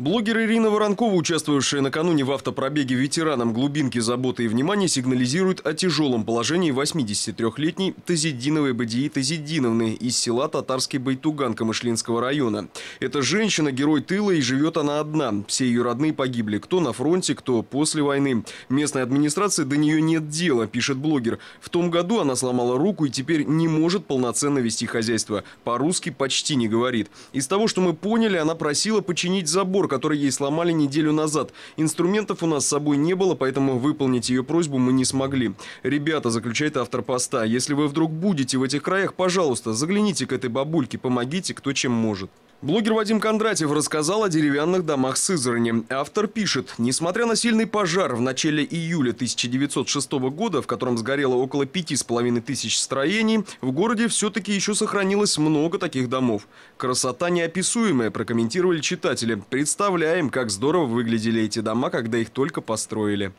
Блогер Ирина Воронкова, участвовавшая накануне в автопробеге ветеранам глубинки заботы и внимания, сигнализирует о тяжелом положении 83-летней Тазидиновой Бадии Тазидиновны из села Татарский Байтуган Камышлинского района. Эта женщина – герой тыла и живет она одна. Все ее родные погибли, кто на фронте, кто после войны. Местной администрации до нее нет дела, пишет блогер. В том году она сломала руку и теперь не может полноценно вести хозяйство. По-русски почти не говорит. Из того, что мы поняли, она просила починить забор, который ей сломали неделю назад. Инструментов у нас с собой не было, поэтому выполнить ее просьбу мы не смогли. Ребята, заключает автор поста, если вы вдруг будете в этих краях, пожалуйста, загляните к этой бабульке, помогите, кто чем может. Блогер Вадим Кондратьев рассказал о деревянных домах Сызрани. Автор пишет, несмотря на сильный пожар в начале июля 1906 года, в котором сгорело около пяти с половиной тысяч строений, в городе все-таки еще сохранилось много таких домов. Красота неописуемая, прокомментировали читатели. Представляем, как здорово выглядели эти дома, когда их только построили.